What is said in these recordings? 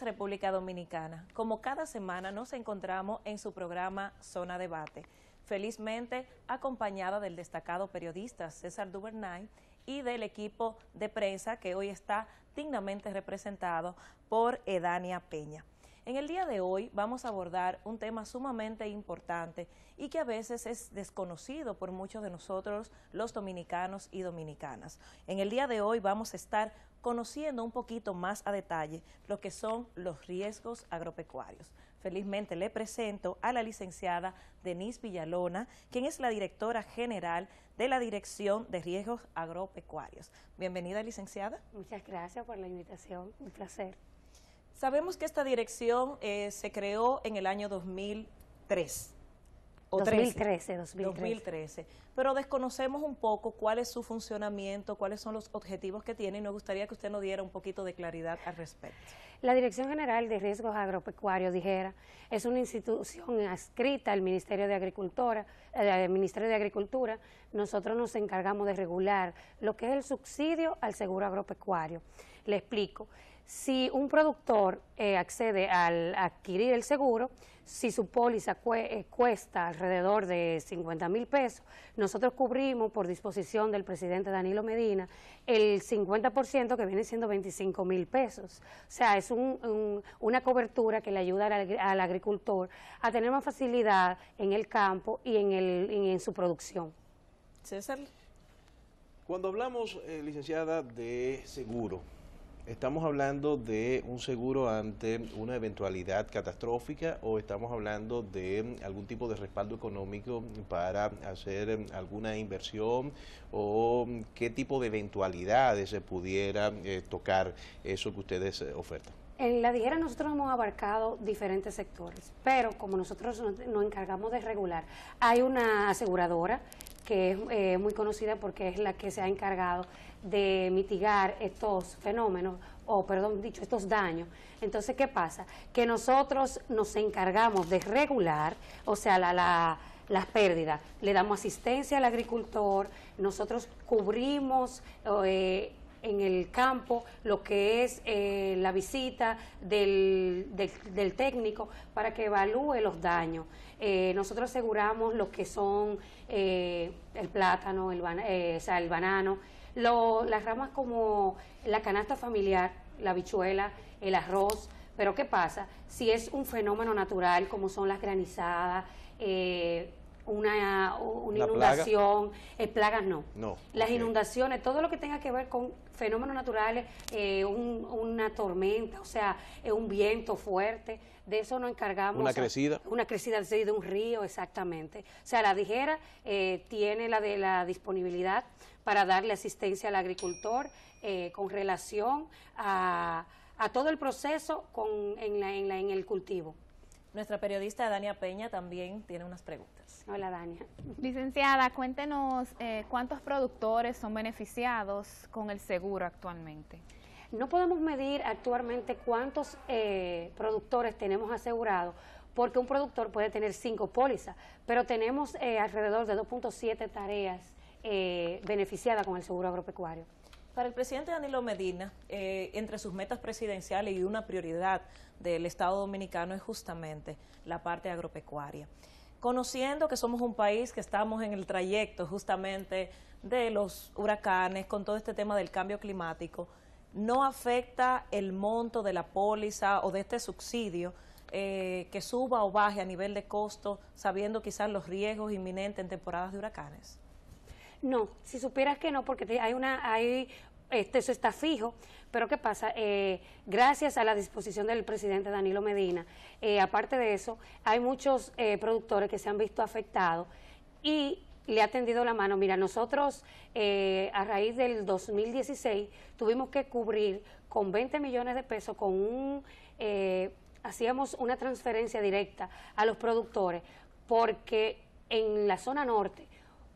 República Dominicana. Como cada semana nos encontramos en su programa Zona Debate, felizmente acompañada del destacado periodista César Duvernay y del equipo de prensa que hoy está dignamente representado por Edania Peña. En el día de hoy vamos a abordar un tema sumamente importante y que a veces es desconocido por muchos de nosotros los dominicanos y dominicanas. En el día de hoy vamos a estar conociendo un poquito más a detalle lo que son los riesgos agropecuarios. Felizmente le presento a la licenciada Denise Villalona, quien es la directora general de la Dirección de Riesgos Agropecuarios. Bienvenida, licenciada. Muchas gracias por la invitación, un placer. Sabemos que esta dirección eh, se creó en el año 2003. O 2013, Pero desconocemos un poco cuál es su funcionamiento, cuáles son los objetivos que tiene y nos gustaría que usted nos diera un poquito de claridad al respecto. La Dirección General de Riesgos Agropecuarios, dijera, es una institución adscrita al Ministerio de Agricultura, eh, al Ministerio de Agricultura. Nosotros nos encargamos de regular lo que es el subsidio al seguro agropecuario. Le explico si un productor eh, accede al adquirir el seguro, si su póliza eh, cuesta alrededor de 50 mil pesos, nosotros cubrimos por disposición del presidente Danilo Medina el 50% que viene siendo 25 mil pesos. O sea, es una cobertura que le ayuda al, agricultor a tener más facilidad en el campo y en, su producción. César. Cuando hablamos, eh, licenciada, de seguro, ¿Estamos hablando de un seguro ante una eventualidad catastrófica o estamos hablando de algún tipo de respaldo económico para hacer alguna inversión o qué tipo de eventualidades se pudiera eh, tocar eso que ustedes eh, ofertan? En la diera nosotros hemos abarcado diferentes sectores, pero como nosotros nos encargamos de regular, hay una aseguradora que es eh, muy conocida porque es la que se ha encargado de mitigar estos fenómenos, o perdón dicho, estos daños. Entonces, ¿qué pasa? Que nosotros nos encargamos de regular, o sea, la, las pérdidas. Le damos asistencia al agricultor, nosotros cubrimos eh, en el campo lo que es eh, la visita del, del, técnico para que evalúe los daños. Eh, nosotros aseguramos lo que son el plátano, el, o sea, el banano, lo, las ramas como la canasta familiar, la bichuela, el arroz, pero ¿qué pasa? Si es un fenómeno natural como son las granizadas, eh, una, inundación, eh, plagas no. no. Las inundaciones, todo lo que tenga que ver con fenómenos naturales, eh, una tormenta, o sea, eh, un viento fuerte, de eso nos encargamos. Una crecida. una crecida de un río, exactamente. O sea, la dijera eh, tiene la de la disponibilidad para darle asistencia al agricultor con relación a, todo el proceso con, la, en el cultivo. Nuestra periodista Dania Peña también tiene unas preguntas. Hola, Dania. Licenciada, cuéntenos eh, cuántos productores son beneficiados con el seguro actualmente. No podemos medir actualmente cuántos eh, productores tenemos asegurados, porque un productor puede tener cinco pólizas, pero tenemos eh, alrededor de 2.7 tareas beneficiadas con el seguro agropecuario. Para el presidente Danilo Medina, entre sus metas presidenciales y una prioridad del Estado Dominicano es justamente la parte agropecuaria conociendo que somos un país que estamos en el trayecto justamente de los huracanes, con todo este tema del cambio climático, ¿no afecta el monto de la póliza o de este subsidio eh, que suba o baje a nivel de costo, sabiendo quizás los riesgos inminentes en temporadas de huracanes? No, si supieras que no, porque hay una hay este, eso está fijo. Pero ¿qué pasa? Eh, gracias a la disposición del presidente Danilo Medina, eh, aparte de eso, hay muchos eh, productores que se han visto afectados y le ha tendido la mano. Mira, nosotros a raíz del 2016 tuvimos que cubrir con 20 millones de pesos, con un, hacíamos una transferencia directa a los productores, porque en la zona norte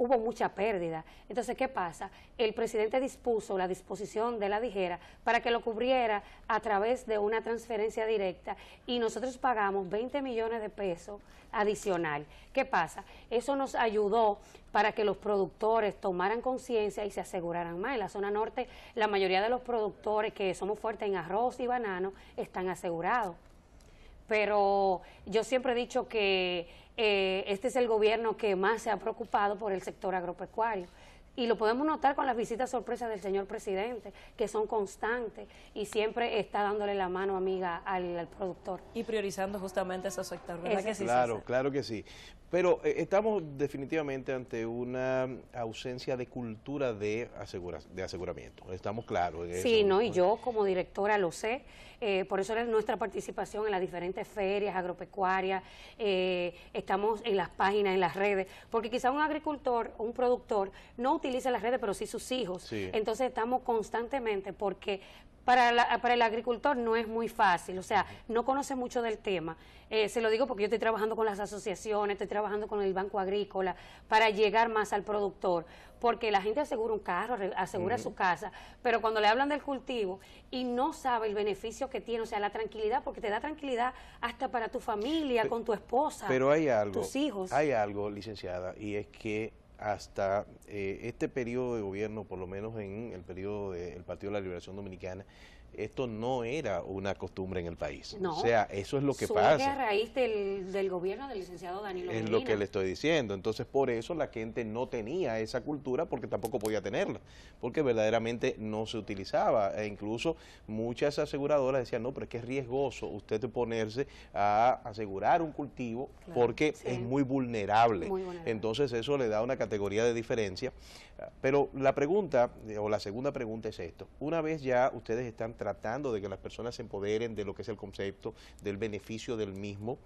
hubo mucha pérdida. Entonces, ¿qué pasa? El presidente dispuso la disposición de la dijera para que lo cubriera a través de una transferencia directa y nosotros pagamos 20 millones de pesos adicional. ¿Qué pasa? Eso nos ayudó para que los productores tomaran conciencia y se aseguraran más. En la zona norte, la mayoría de los productores que somos fuertes en arroz y banano están asegurados pero yo siempre he dicho que eh, este es el gobierno que más se ha preocupado por el sector agropecuario. Y lo podemos notar con las visitas sorpresas del señor presidente, que son constantes y siempre está dándole la mano amiga al, productor. Y priorizando justamente esos sectores, ¿verdad que sí? Claro, claro que sí. Pero eh, estamos definitivamente ante una ausencia de cultura de, asegura, de aseguramiento, estamos claros. En sí, no, y yo como directora lo sé, eh, por eso es nuestra participación en las diferentes ferias agropecuarias, eh, estamos en las páginas, en las redes, porque quizá un agricultor un productor no utiliza las redes, pero sí sus hijos. Entonces estamos constantemente porque para, para, el agricultor no es muy fácil, o sea, no conoce mucho del tema. Eh, se lo digo porque yo estoy trabajando con las asociaciones, estoy trabajando con el Banco Agrícola para llegar más al productor, porque la gente asegura un carro, asegura su casa, pero cuando le hablan del cultivo y no sabe el beneficio que tiene, o sea, la tranquilidad, porque te da tranquilidad hasta para tu familia, con tu esposa, pero hay algo, tus hijos. Hay algo, licenciada, y es que hasta eh, este periodo de gobierno, por lo menos en el periodo del Partido de la Liberación Dominicana, esto no era una costumbre en el país. o sea, eso es lo que pasa. a raíz del, gobierno del licenciado Danilo Es lo que le estoy diciendo. Entonces, por eso la gente no tenía esa cultura porque tampoco podía tenerla, porque verdaderamente no se utilizaba. E incluso muchas aseguradoras decían, no, pero es que es riesgoso usted ponerse a asegurar un cultivo porque es muy vulnerable. muy vulnerable. Entonces, eso le da una categoría de diferencia. Pero la pregunta, eh, o la segunda pregunta es esto. Una vez ya ustedes están tratando de que las personas se empoderen de lo que es el concepto, del beneficio del mismo,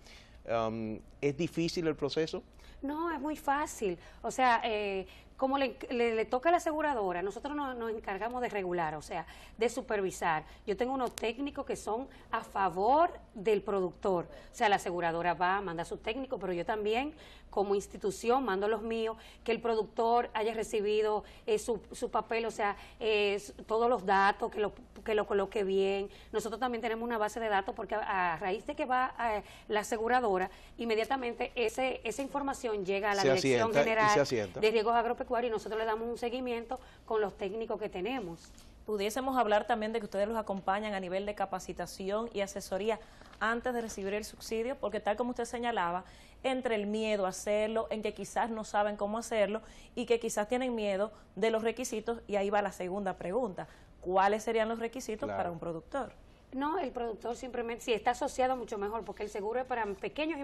um, ¿es difícil el proceso? No, es muy fácil. O sea, eh, como le, toca a la aseguradora, nosotros nos encargamos de regular, o sea, de supervisar. Yo tengo unos técnicos que son a favor del productor. O sea, la aseguradora va, manda a su técnico, pero yo también, como institución, mando los míos, que el productor haya recibido eh, su, papel, o sea, eh, todos los datos, que lo, que lo coloque bien. Nosotros también tenemos una base de datos porque a, raíz de que va a, eh, la aseguradora, inmediatamente ese, esa información llega a la Dirección General de Riesgos Agropecuarios y nosotros le damos un seguimiento con los técnicos que tenemos pudiésemos hablar también de que ustedes los acompañan a nivel de capacitación y asesoría antes de recibir el subsidio, porque tal como usted señalaba, entre el miedo a hacerlo, en que quizás no saben cómo hacerlo y que quizás tienen miedo de los requisitos, y ahí va la segunda pregunta, ¿cuáles serían los requisitos para un productor? No, el productor simplemente, si está asociado mucho mejor, porque el seguro es para pequeños y,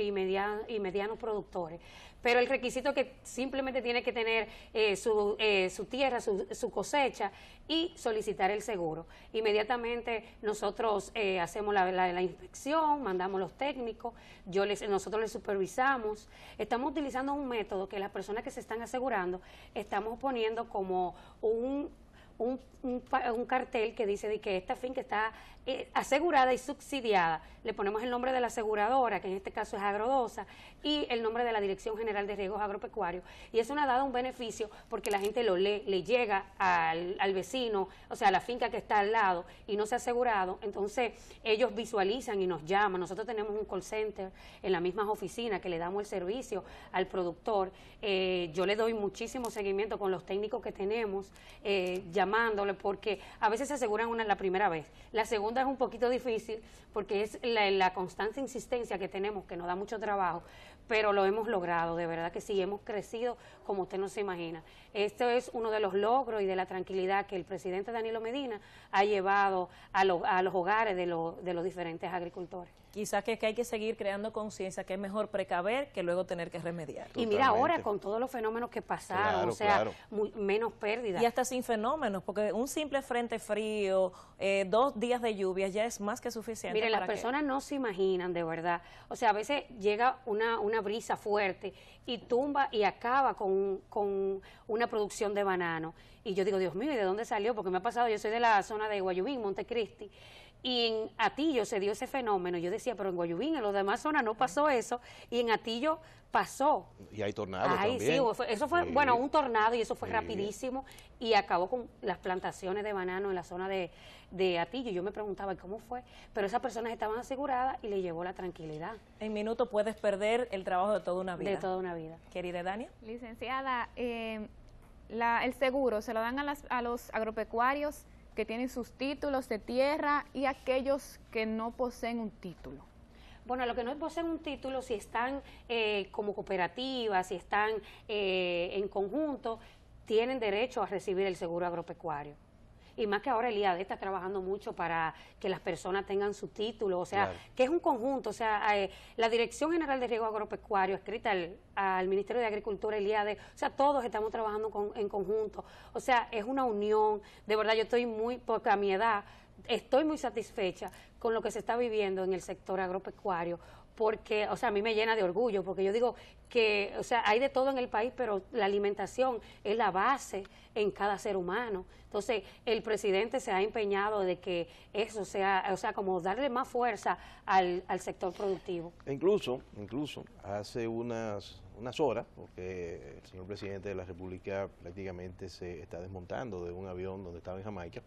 y, medianos, y medianos productores. Pero el requisito que simplemente tiene que tener eh, su, eh, su, tierra, su, cosecha y solicitar el seguro. Inmediatamente nosotros eh, hacemos la, la, la, inspección, mandamos los técnicos, yo les, nosotros les supervisamos. Estamos utilizando un método que las personas que se están asegurando estamos poniendo como un un, cartel que dice de que esta finca está eh, asegurada y subsidiada. Le ponemos el nombre de la aseguradora, que en este caso es Agrodosa, y el nombre de la Dirección General de Riegos Agropecuarios. Y eso nos ha dado un beneficio porque la gente lo lee, le llega al, vecino, o sea, a la finca que está al lado y no se ha asegurado. Entonces, ellos visualizan y nos llaman. Nosotros tenemos un call center en las mismas oficinas que le damos el servicio al productor. Eh, yo le doy muchísimo seguimiento con los técnicos que tenemos. Eh, porque a veces se aseguran una la primera vez. La segunda es un poquito difícil porque es la, la constante insistencia que tenemos, que nos da mucho trabajo, pero lo hemos logrado, de verdad que sí, hemos crecido como usted no se imagina. Este es uno de los logros y de la tranquilidad que el presidente Danilo Medina ha llevado a, a los hogares de, de, los diferentes agricultores. Quizás que, que hay que seguir creando conciencia, que es mejor precaver que luego tener que remediar. Y mira ahora con todos los fenómenos que pasaron, o sea, menos pérdidas. Y hasta sin fenómenos, porque un simple frente frío, eh, dos días de lluvia ya es más que suficiente. Mire, las personas no se imaginan, de verdad. O sea, a veces llega una una brisa fuerte y tumba y acaba con, con una producción de banano. Y yo digo, Dios mío, ¿y de dónde salió? Porque me ha pasado, yo soy de la zona de Guayubín, Montecristi, y en Atillo se dio ese fenómeno. Yo decía, pero en Guayubín, en las demás zonas no pasó eso. Y en Atillo pasó. Y hay tornados también. Sí, eso fue, bueno, un tornado y eso fue rapidísimo. Y acabó con las plantaciones de banano en la zona de, de Atillo. Yo me preguntaba, ¿cómo fue? Pero esas personas estaban aseguradas y le llevó la tranquilidad. En minutos puedes perder el trabajo de toda una vida. De toda una vida. Querida Dania. Licenciada, eh, el seguro se lo dan a, a los agropecuarios que tienen sus títulos de tierra y aquellos que no poseen un título. Bueno, los que no poseen un título, si están eh, como cooperativas, si están eh, en conjunto, tienen derecho a recibir el seguro agropecuario y más que ahora el IAD está trabajando mucho para que las personas tengan su título, o sea, que es un conjunto, o sea, la Dirección General de Riego Agropecuario, escrita al, Ministerio de Agricultura, el IAD, o sea, todos estamos trabajando en conjunto, o sea, es una unión, de verdad yo estoy muy, porque a mi edad, estoy muy satisfecha con lo que se está viviendo en el sector agropecuario, porque, o sea, a mí me llena de orgullo, porque yo digo que, o sea, hay de todo en el país, pero la alimentación es la base en cada ser humano. Entonces, el presidente se ha empeñado de que eso sea, o sea, como darle más fuerza al, sector productivo. E incluso, incluso, hace unas, unas horas, porque el señor presidente de la República prácticamente se está desmontando de un avión donde estaba en Jamaica,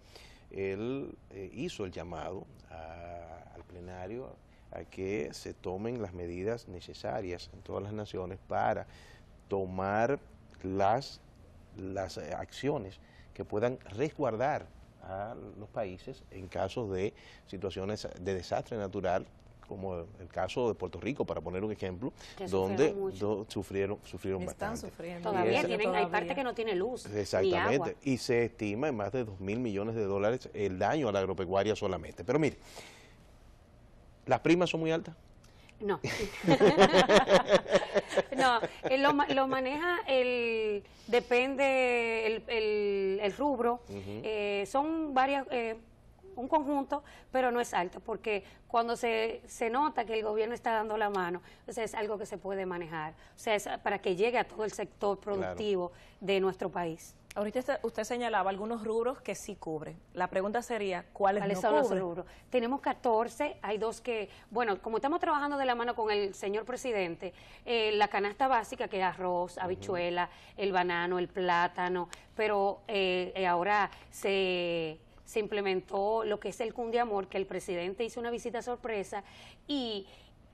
él eh, hizo el llamado al plenario, que se tomen las medidas necesarias en todas las naciones para tomar las, las eh, acciones que puedan resguardar a los países en casos de situaciones de desastre natural como el caso de Puerto Rico, para poner un ejemplo, donde sufrieron, sufrieron, bastante. Todavía hay parte que no tiene luz. Exactamente. Y se estima en más de 2 mil millones de dólares el daño a la agropecuaria solamente. Pero mire, ¿Las primas son muy altas? No. no, lo, maneja el, depende el, rubro, eh, son varias, eh, un conjunto, pero no es alta, porque cuando se, se nota que el gobierno está dando la mano, pues es algo que se puede manejar, o sea, es para que llegue a todo el sector productivo de nuestro país. Ahorita usted, señalaba algunos rubros que sí cubre. La pregunta sería, ¿cuáles, no son los rubros? Tenemos 14, hay dos que, bueno, como estamos trabajando de la mano con el señor presidente, eh, la canasta básica que es arroz, habichuela, el banano, el plátano, pero eh, eh, ahora se se implementó lo que es el amor, que el presidente hizo una visita sorpresa y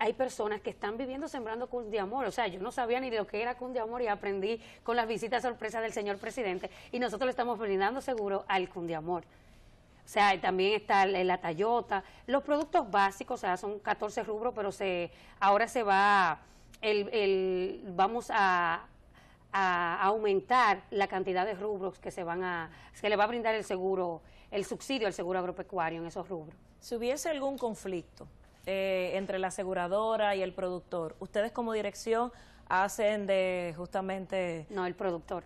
hay personas que están viviendo sembrando cundiamor. O sea, yo no sabía ni de lo que era cundiamor y aprendí con las visitas sorpresas del señor presidente. Y nosotros le estamos brindando seguro al cundiamor. O sea, también está la Tayota. Los productos básicos, o sea, son 14 rubros, pero se ahora se va, el, vamos a, aumentar la cantidad de rubros que se van a, que le va a brindar el seguro, el subsidio al seguro agropecuario en esos rubros. Si hubiese algún conflicto, eh, entre la aseguradora y el productor. Ustedes como dirección hacen de justamente... No, el productor.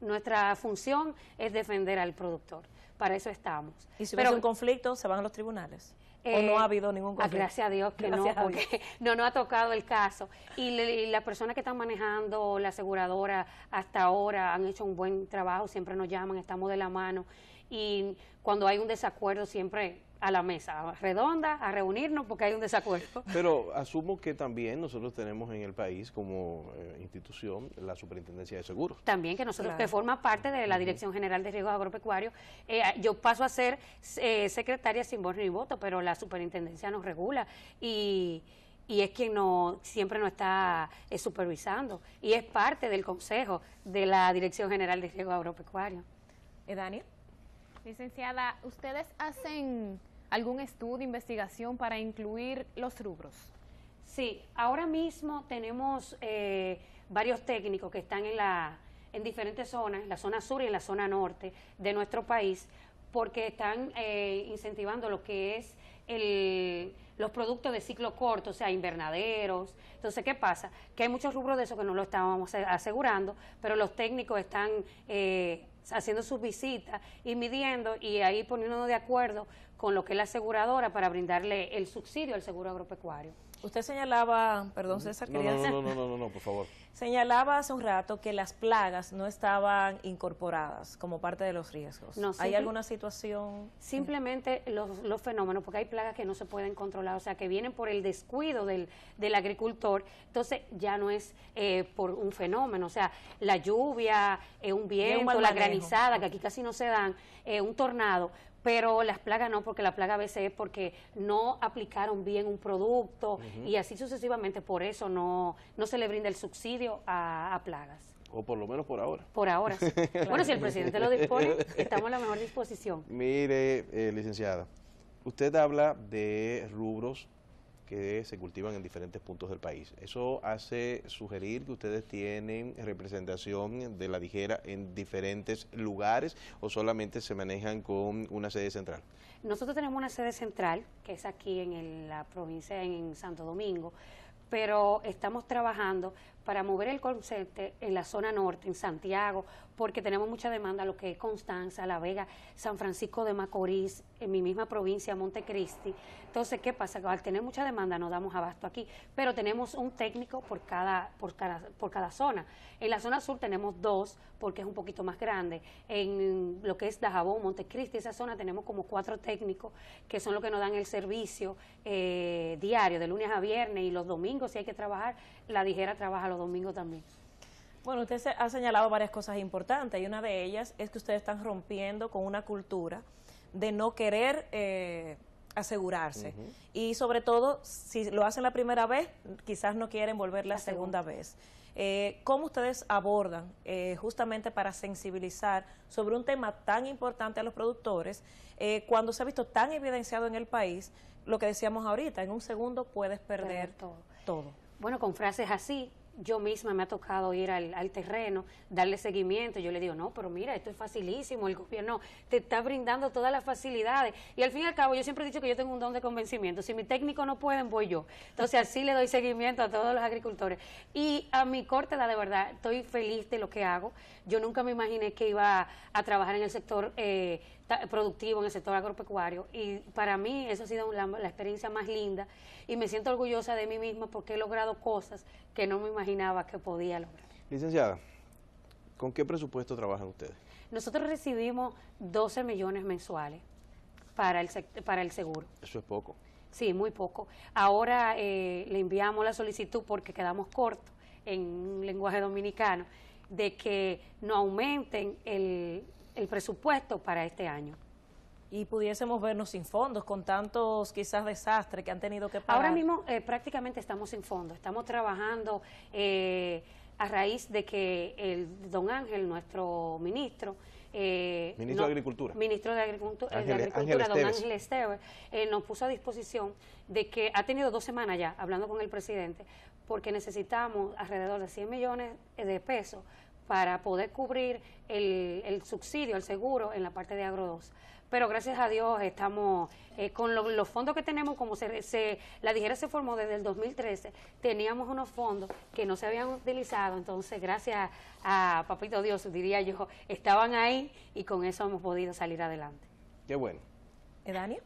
Nuestra función es defender al productor. Para eso estamos. ¿Y si un conflicto, se van a los tribunales? ¿O no eh, ha habido ningún ah, conflicto? Gracias a Dios que no, porque no nos ha tocado el caso. y las personas que están manejando la aseguradora hasta ahora han hecho un buen trabajo, siempre nos llaman, estamos de la mano. Y cuando hay un desacuerdo, siempre a la mesa redonda, a reunirnos porque hay un desacuerdo. Pero asumo que también nosotros tenemos en el país como eh, institución la Superintendencia de Seguros. También que nosotros, que forma parte de la Dirección General de Riesgos Agropecuarios, eh, yo paso a ser eh, secretaria sin voz ni voto, pero la Superintendencia nos regula y es quien no, siempre nos está supervisando y es parte del Consejo de la Dirección General de Riesgo Agropecuario. ¿Y Daniel? Licenciada, ustedes hacen algún estudio, investigación para incluir los rubros? Sí, ahora mismo tenemos eh, varios técnicos que están en, la, en diferentes zonas, en la zona sur y en la zona norte de nuestro país, porque están eh, incentivando lo que es el, los productos de ciclo corto, o sea, invernaderos. Entonces, ¿qué pasa? Que hay muchos rubros de eso que no lo estábamos asegurando, pero los técnicos están eh, haciendo sus visitas y midiendo y ahí poniéndonos de acuerdo con lo que es la aseguradora para brindarle el subsidio al seguro agropecuario. Usted señalaba, perdón mm, César, quería decir... no, no, no, no, no, por favor. Señalaba hace un rato que las plagas no estaban incorporadas como parte de los riesgos. No, ¿Hay alguna situación? Simplemente los, los, fenómenos, porque hay plagas que no se pueden controlar, o sea, que vienen por el descuido del, del agricultor. Entonces ya no es eh, por un fenómeno, o sea, la lluvia, eh, un viento, la granizada, que aquí casi no se dan, eh, un tornado, pero las plagas no, porque la plaga a veces es porque no aplicaron bien un producto y así sucesivamente, por eso no, no se le brinda el subsidio a, plagas. O por lo menos por ahora. Por ahora, bueno, si el presidente lo dispone, estamos a la mejor disposición. Mire, eh, licenciada, usted habla de rubros que se cultivan en diferentes puntos del país. Eso hace sugerir que ustedes tienen representación de la tijera en diferentes lugares o solamente se manejan con una sede central. Nosotros tenemos una sede central que es aquí en la provincia, en Santo Domingo, pero estamos trabajando para mover el call en la zona norte, en Santiago, porque tenemos mucha demanda, lo que es Constanza, La Vega, San Francisco de Macorís, en mi misma provincia, Montecristi. Entonces, ¿qué pasa? Al tener mucha demanda no damos abasto aquí, pero tenemos un técnico por cada, por cada, por cada zona. En la zona sur tenemos dos, porque es un poquito más grande. En lo que es Dajabón, Montecristi, esa zona tenemos como cuatro técnicos, que son los que nos dan el servicio eh, diario, de lunes a viernes, y los domingos si hay que trabajar, la dijera trabaja domingo también. Bueno, usted ha señalado varias cosas importantes y una de ellas es que ustedes están rompiendo con una cultura de no querer eh, asegurarse. Y sobre todo, si lo hacen la primera vez, quizás no quieren volver la, segunda. vez. Eh, ¿Cómo ustedes abordan eh, justamente para sensibilizar sobre un tema tan importante a los productores cuando se ha visto tan evidenciado en el país lo que decíamos ahorita, en un segundo puedes perder, todo. Bueno, con frases así, yo misma me ha tocado ir al, terreno, darle seguimiento. Yo le digo, no, pero mira, esto es facilísimo, el gobierno te está brindando todas las facilidades. Y al fin y al cabo, yo siempre he dicho que yo tengo un don de convencimiento. Si mi técnico no pueden, voy yo. Entonces así le doy seguimiento a todos los agricultores. Y a mi corte, la de verdad, estoy feliz de lo que hago. Yo nunca me imaginé que iba a, trabajar en el sector eh, productivo en el sector agropecuario y para mí eso ha sido la, experiencia más linda y me siento orgullosa de mí misma porque he logrado cosas que no me imaginaba que podía lograr. Licenciada, ¿con qué presupuesto trabajan ustedes? Nosotros recibimos 12 millones mensuales para el, para el seguro. Eso es poco. Sí, muy poco. Ahora eh, le enviamos la solicitud porque quedamos cortos en lenguaje dominicano de que no aumenten el, el presupuesto para este año. Y pudiésemos vernos sin fondos, con tantos quizás desastres que han tenido que pagar. Ahora mismo eh, prácticamente estamos sin fondos, estamos trabajando eh, a raíz de que el don Ángel, nuestro ministro, eh, ministro de Agricultura. Ministro de, Agricultura, don Ángel Esteves, eh, nos puso a disposición de que ha tenido dos semanas ya hablando con el presidente, porque necesitamos alrededor de 100 millones de pesos para poder cubrir el, subsidio, el seguro en la parte de Agro 2 pero gracias a Dios estamos eh, con los fondos que tenemos, como se, se, la dijera se formó desde el 2013, teníamos unos fondos que no se habían utilizado, entonces gracias a Papito Dios, diría yo, estaban ahí y con eso hemos podido salir adelante. Qué bueno. Eh, ¿Dania?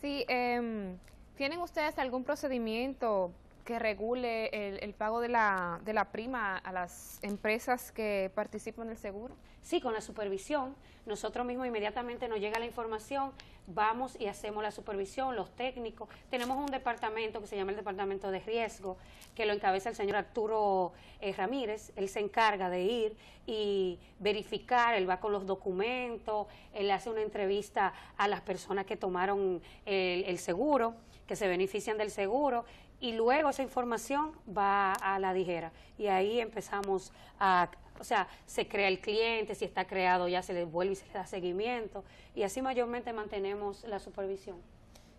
Sí, em, ¿tienen ustedes algún procedimiento que regule el, pago de la, de la, prima a las empresas que participan en el seguro? Sí, con la supervisión. Nosotros mismos inmediatamente nos llega la información, vamos y hacemos la supervisión, los técnicos. Tenemos un departamento que se llama el Departamento de Riesgo, que lo encabeza el señor Arturo eh, Ramírez. Él se encarga de ir y verificar, él va con los documentos, él hace una entrevista a las personas que tomaron el, el seguro, que se benefician del seguro, y luego esa información va a la dijera. Y ahí empezamos a, o sea, se crea el cliente, si está creado ya se le vuelve y se le da seguimiento. Y así mayormente mantenemos la supervisión.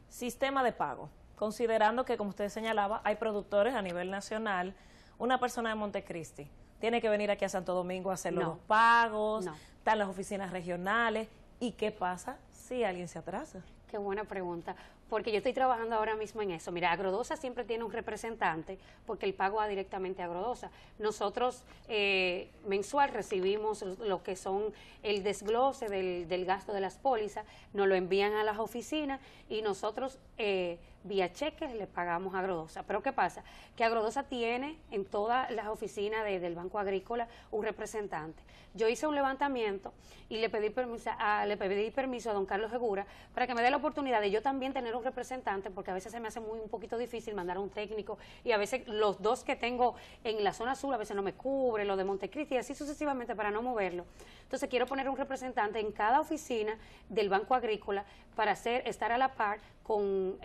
Sistema de pago. Considerando que, como usted señalaba, hay productores a nivel nacional, una persona de Montecristi tiene que venir aquí a Santo Domingo a hacer los pagos, están las oficinas regionales. ¿Y qué pasa si alguien se atrasa? Qué buena pregunta, porque yo estoy trabajando ahora mismo en eso. Mira, Agrodosa siempre tiene un representante porque el pago va directamente a Agrodosa. Nosotros eh, mensual recibimos lo que son el desglose del, del gasto de las pólizas, nos lo envían a las oficinas y nosotros... Eh, vía cheques le pagamos a Agrodosa. Pero ¿qué pasa? Que Agrodosa tiene en todas las oficinas del Banco Agrícola un representante. Yo hice un levantamiento y le pedí, permiso a, le pedí permiso a don Carlos Segura para que me dé la oportunidad de yo también tener un representante, porque a veces se me hace muy un poquito difícil mandar a un técnico y a veces los dos que tengo en la zona sur a veces no me cubre, lo de Montecristi y así sucesivamente para no moverlo. Entonces quiero poner un representante en cada oficina del Banco Agrícola para hacer, estar a la par con,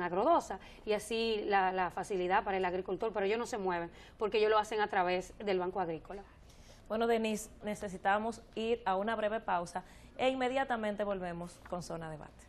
agrodosa y así la, facilidad para el agricultor, pero ellos no se mueven porque ellos lo hacen a través del Banco Agrícola. Bueno, Denise, necesitamos ir a una breve pausa e inmediatamente volvemos con Zona Debate.